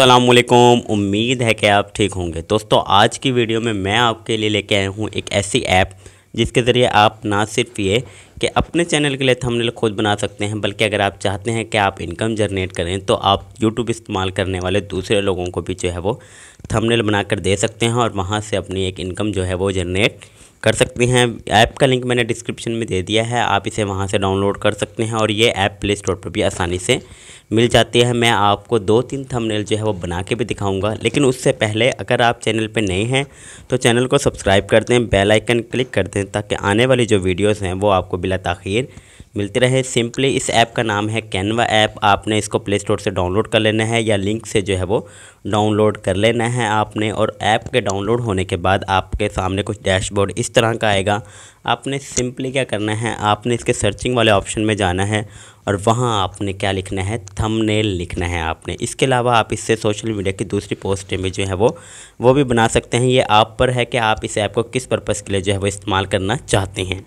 असलकुम उम्मीद है कि आप ठीक होंगे दोस्तों आज की वीडियो में मैं आपके लिए लेके आया हूँ एक ऐसी ऐप जिसके ज़रिए आप ना सिर्फ ये कि अपने चैनल के लिए थंबनेल खुद बना सकते हैं बल्कि अगर आप चाहते हैं कि आप इनकम जनरेट करें तो आप यूट्यूब इस्तेमाल करने वाले दूसरे लोगों को भी जो है वो थंबनेल बनाकर दे सकते हैं और वहाँ से अपनी एक इनकम जो है वो जनरेट कर सकते हैं ऐप का लिंक मैंने डिस्क्रिप्शन में दे दिया है आप इसे वहाँ से डाउनलोड कर सकते हैं और ये ऐप प्ले स्टोर पर भी आसानी से मिल जाती है मैं आपको दो तीन थंबनेल जो है वो बना के भी दिखाऊंगा लेकिन उससे पहले अगर आप चैनल पर नए हैं तो चैनल को सब्सक्राइब कर दें बेल आइकन क्लिक कर दें ताकि आने वाली जो वीडियोस हैं वो आपको बिला तखिर मिलते रहे सिंपली इस ऐप का नाम है कैनवा ऐप आपने इसको प्ले स्टोर से डाउनलोड कर लेना है या लिंक से जो है वो डाउनलोड कर लेना है आपने और ऐप के डाउनलोड होने के बाद आपके सामने कुछ डैशबोर्ड इस तरह का आएगा आपने सिंपली क्या करना है आपने इसके सर्चिंग वाले ऑप्शन में जाना है और वहाँ आपने क्या लिखना है थंबनेल लिखना है आपने इसके अलावा आप इससे सोशल मीडिया की दूसरी पोस्टें भी जो है वो वो भी बना सकते हैं ये आप पर है कि आप इस ऐप को किस पर्पज़ के लिए जो है वो इस्तेमाल करना चाहते हैं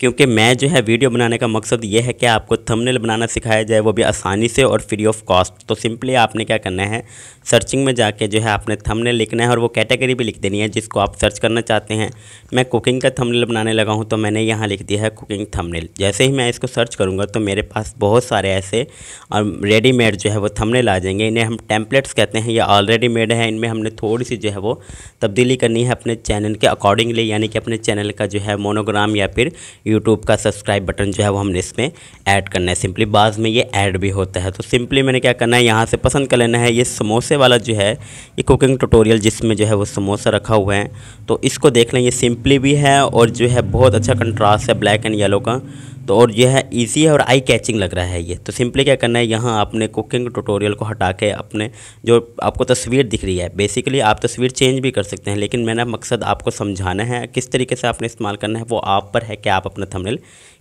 क्योंकि मैं जो है वीडियो बनाने का मकसद ये है कि आपको थंबनेल बनाना सिखाया जाए वो भी आसानी से और फ्री ऑफ कॉस्ट तो सिंपली आपने क्या करना है सर्चिंग में जाके जो है आपने थंबनेल लिखना है और वो कैटेगरी भी लिख देनी है जिसको आप सर्च करना चाहते हैं मैं कुकिंग का थंबनेल बनाने लगा हूँ तो मैंने यहाँ लिख दिया है कुकिंग थमनेल जैसे ही मैं इसको सर्च करूँगा तो मेरे पास बहुत सारे ऐसे और रेडीमेड जो है वो थमनेल आ जाएंगे इन्हें हम टेम्पलेट्स कहते हैं या ऑलरेडी मेड है इनमें हमने थोड़ी सी जो है वो तब्दीली करनी है अपने चैनल के अकॉर्डिंगली यानी कि अपने चैनल का जो है मोनोग्राम या फिर यूट्यूब का सब्सक्राइब बटन जो है वो हमने इसमें ऐड करना है सिंपली बाद में ये ऐड भी होता है तो सिंपली मैंने क्या करना है यहाँ से पसंद कर लेना है ये समोसे वाला जो है ये कुकिंग ट्यूटोरियल जिसमें जो है वो समोसा रखा हुआ है तो इसको देख लें ये सिंपली भी है और जो है बहुत अच्छा कंट्रास्ट है ब्लैक एंड येलो का तो और यह है ईजी है और आई कैचिंग लग रहा है ये तो सिंपली क्या करना है यहाँ आपने कुकिंग ट्यूटोरियल को हटा के अपने जो आपको तस्वीर दिख रही है बेसिकली आप तस्वीर चेंज भी कर सकते हैं लेकिन मेरा मकसद आपको समझाना है किस तरीके से आपने इस्तेमाल करना है वो आप पर है कि आप अपना थंबनेल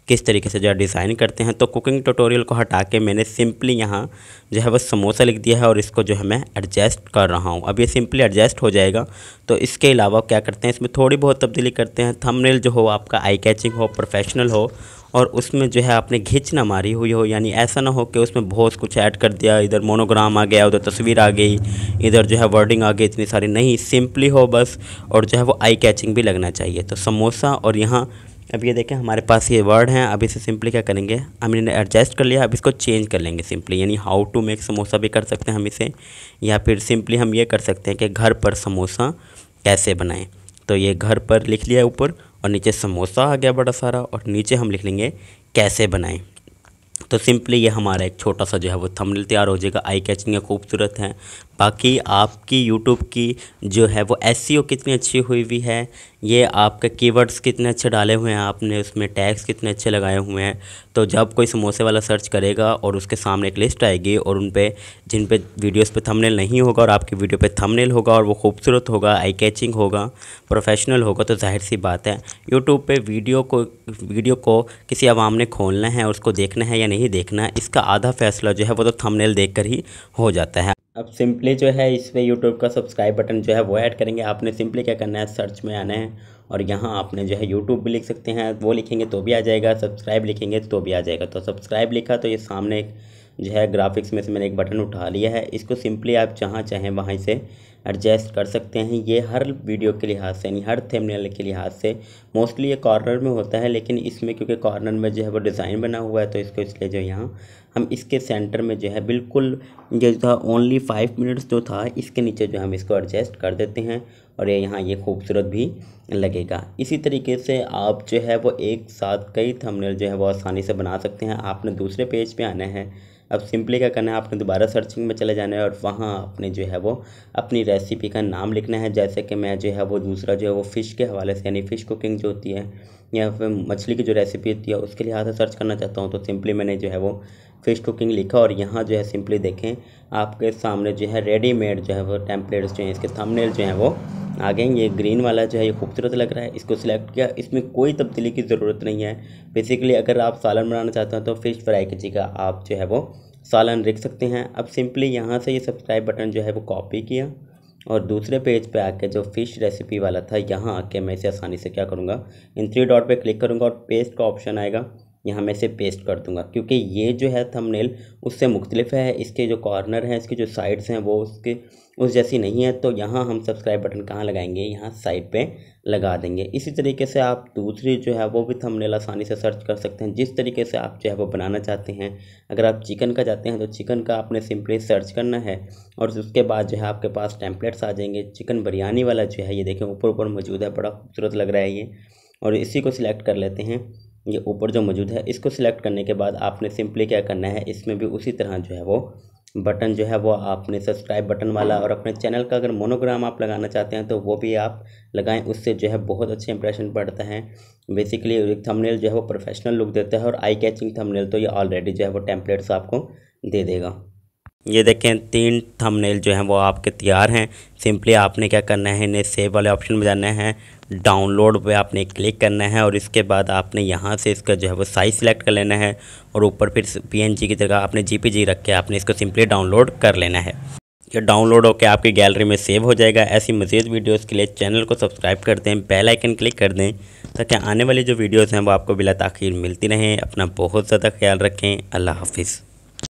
किस तरीके से जो है डिज़ाइन करते हैं तो कुकिंग ट्यूटोरियल को हटा के मैंने सिंपली यहाँ जो है वो समोसा लिख दिया है और इसको जो है मैं एडजस्ट कर रहा हूँ अब ये सिंपली एडजस्ट हो जाएगा तो इसके अलावा क्या करते हैं इसमें थोड़ी बहुत तब्दीली करते हैं थमनेल जो हो आपका आई कैचिंग हो प्रोफेशनल हो और उसमें जो है आपने घिच ना मारी हुई हो यानी ऐसा ना हो कि उसमें बहुत कुछ ऐड कर दिया इधर मोनोग्राम आ गया उधर तस्वीर आ गई इधर जो है वर्डिंग आ गई इतनी सारी नहीं सिंपली हो बस और जो है वो आई कैचिंग भी लगना चाहिए तो समोसा और यहाँ अब ये देखें हमारे पास ये वर्ड हैं अब इसे सिंपली क्या करेंगे हम इन्हें एडजस्ट कर लिया अब इसको चेंज कर लेंगे सिंपली यानी हाउ टू मेक समोसा भी कर सकते हैं हम इसे या फिर सिंपली हम ये कर सकते हैं कि घर पर समोसा कैसे बनाएं तो ये घर पर लिख लिया ऊपर और नीचे समोसा आ गया बड़ा सारा और नीचे हम लिख लेंगे कैसे बनाएँ तो सिंपली ये हमारा एक छोटा सा जो है वो थंबनेल तैयार हो जाएगा आई कैचिंग है खूबसूरत है बाकी आपकी यूट्यूब की जो है वो एस e कितनी अच्छी हुई हुई है ये आपके कीवर्ड्स कितने अच्छे डाले हुए हैं आपने उसमें टैग्स कितने अच्छे लगाए हुए हैं तो जब कोई समोसे वाला सर्च करेगा और उसके सामने एक लिस्ट आएगी और उन पर जिन पे वीडियोस पे थंबनेल नहीं होगा और आपकी वीडियो पे थंबनेल होगा और वो खूबसूरत होगा आई कैचिंग होगा प्रोफेशनल होगा तो जाहिर सी बात है यूट्यूब पर वीडियो को वीडियो को किसी आवाम ने खोलना है उसको देखना है या नहीं देखना है इसका आधा फैसला जो है वो तो थमनेल देख ही हो जाता है अब सिंपली जो है इस पर यूट्यूब का सब्सक्राइब बटन जो है वो ऐड करेंगे आपने सिंपली क्या करना है सर्च में आना है और यहाँ आपने जो है यूट्यूब भी लिख सकते हैं वो लिखेंगे तो भी आ जाएगा सब्सक्राइब लिखेंगे तो भी आ जाएगा तो सब्सक्राइब लिखा तो ये सामने एक जो है ग्राफिक्स में से मैंने एक बटन उठा लिया है इसको सिंपली आप जहाँ चाहें वहाँ इसे एडजस्ट कर सकते हैं ये हर वीडियो के लिहाज से यानी हर थंबनेल के लिहाज से मोस्टली ये कॉर्नर में होता है लेकिन इसमें क्योंकि कॉर्नर में जो है वो डिज़ाइन बना हुआ है तो इसको इसलिए जो यहाँ हम इसके सेंटर में जो है बिल्कुल जो था ओनली फाइव मिनट्स जो था इसके नीचे जो हम इसको एडजस्ट कर देते हैं और ये यहाँ ये खूबसूरत भी लगेगा इसी तरीके से आप जो है वो एक साथ कई थंबनेल जो है वो आसानी से बना सकते हैं आपने दूसरे पेज पे आना है अब सिंपली क्या करना है आपने दोबारा सर्चिंग में चले जाना है और वहाँ आपने जो है वो अपनी रेसिपी का नाम लिखना है जैसे कि मैं जो है वो दूसरा जो है वो फ़िश के हवाले से यानी फ़िश कुकिंग जो होती है या फिर मछली की जो रेसिपी होती है उसके लिहाज से सर्च करना चाहता हूँ तो सिंपली मैंने जो है वो फ़िश कुकिंग लिखा और यहाँ जो है सिंपली देखें आपके सामने जो है रेडीमेड जो है वो टेम्पलेट्स जो हैं इसके थंबनेल जो हैं वो आगे ये ग्रीन वाला जो है ये खूबसूरत लग रहा है इसको सिलेक्ट किया इसमें कोई तब्दीली की ज़रूरत नहीं है बेसिकली अगर आप सालन बनाना चाहते हैं तो फिश फ्राई की जगह आप जो है वो सालन रख सकते हैं अब सिंपली यहाँ से ये सब्सक्राइब बटन जो है वो कॉपी किया और दूसरे पेज पे आके जो फ़िश रेसिपी वाला था यहाँ आके मैं इसे आसानी से क्या करूँगा इन थ्री डॉट पे क्लिक करूँगा और पेस्ट का ऑप्शन आएगा यहाँ मैं इसे पेस्ट कर दूंगा क्योंकि ये जो है थंबनेल उससे मुख्तलिफ है इसके जो कॉर्नर हैं इसके जो साइड्स हैं वो उसके उस जैसी नहीं है तो यहाँ हम सब्सक्राइब बटन कहाँ लगाएंगे यहाँ साइड पे लगा देंगे इसी तरीके से आप दूसरी जो है वो भी थंबनेल आसानी से सर्च कर सकते हैं जिस तरीके से आप जो है वो बनाना चाहते हैं अगर आप चिकन का जाते हैं तो चिकन का आपने सिंपली सर्च करना है और उसके बाद जो है आपके पास टैंपलेट्स आ जाएंगे चिकन बिरयानी वाला जो है ये देखें ऊपर ऊपर मौजूद है बड़ा खूबसूरत लग रहा है ये और इसी को सिलेक्ट कर लेते हैं ये ऊपर जो मौजूद है इसको सिलेक्ट करने के बाद आपने सिंपली क्या करना है इसमें भी उसी तरह जो है वो बटन जो है वो आपने सब्सक्राइब बटन वाला और अपने चैनल का अगर मोनोग्राम आप लगाना चाहते हैं तो वो भी आप लगाएं उससे जो है बहुत अच्छे इंप्रेशन पड़ता है बेसिकली एक थंबनेल जो है वो प्रोफेशनल लुक देता है और आई कैचिंग थंबनेल तो ये ऑलरेडी जो है वो टेम्पलेट्स आपको दे देगा ये देखें तीन थंबनेल जो हैं वो आपके तैयार हैं सिंपली आपने क्या करना है इन्हें सेव वाले ऑप्शन में जाना है डाउनलोड पे आपने क्लिक करना है और इसके बाद आपने यहाँ से इसका जो है वो साइज सिलेक्ट कर लेना है और ऊपर फिर पीएनजी की जगह आपने जीपीजी रख के आपने इसको सिंपली डाउनलोड कर लेना है ये डाउनलोड होकर आपकी गैलरी में सेव हो जाएगा ऐसी मज़ीद वीडियोस के लिए चैनल को सब्सक्राइब कर दें बेल आइकन क्लिक कर दें ताकि आने वाली जो वीडियोस हैं वो आपको बिला तखिर मिलती रहें अपना बहुत ज़्यादा ख्याल रखें अल्लाह हाफिज़